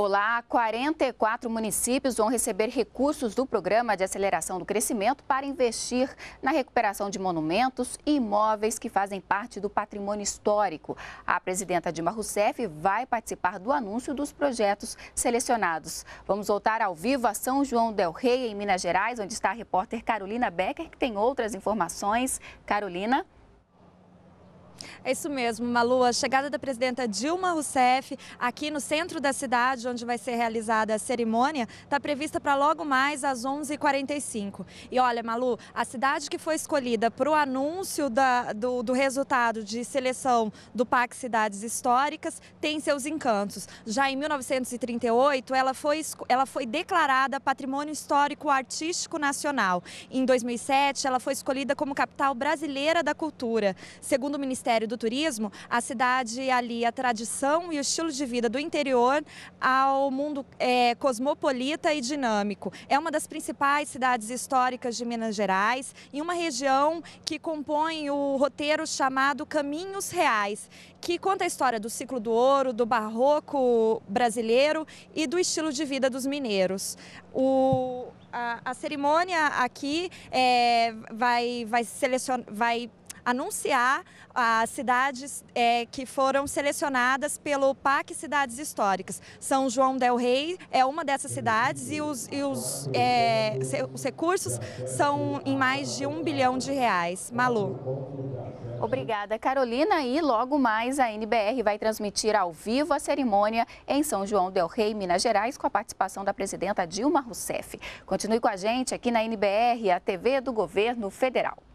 Olá, 44 municípios vão receber recursos do Programa de Aceleração do Crescimento para investir na recuperação de monumentos e imóveis que fazem parte do patrimônio histórico. A presidenta Dilma Rousseff vai participar do anúncio dos projetos selecionados. Vamos voltar ao vivo a São João del Rei, em Minas Gerais, onde está a repórter Carolina Becker, que tem outras informações. Carolina. É isso mesmo, Malu. A chegada da presidenta Dilma Rousseff aqui no centro da cidade, onde vai ser realizada a cerimônia, está prevista para logo mais às 11h45. E olha, Malu, a cidade que foi escolhida para o anúncio da, do, do resultado de seleção do PAC Cidades Históricas tem seus encantos. Já em 1938, ela foi, ela foi declarada Patrimônio Histórico Artístico Nacional. Em 2007, ela foi escolhida como capital brasileira da cultura. Segundo o Ministério do turismo, a cidade alia a tradição e o estilo de vida do interior ao mundo é, cosmopolita e dinâmico. É uma das principais cidades históricas de Minas Gerais e uma região que compõe o roteiro chamado Caminhos Reais, que conta a história do ciclo do ouro, do barroco brasileiro e do estilo de vida dos mineiros. O, a, a, cerimônia aqui é, vai, vai, selecion, vai anunciar as cidades é, que foram selecionadas pelo PAC Cidades Históricas. São João del Rei é uma dessas cidades e os, e os, é, os recursos são em mais de um bilhão de reais. Malu. Obrigada, Carolina. E logo mais a NBR vai transmitir ao vivo a cerimônia em São João del Rei, Minas Gerais, com a participação da presidenta Dilma Rousseff. Continue com a gente aqui na NBR, a TV do Governo Federal.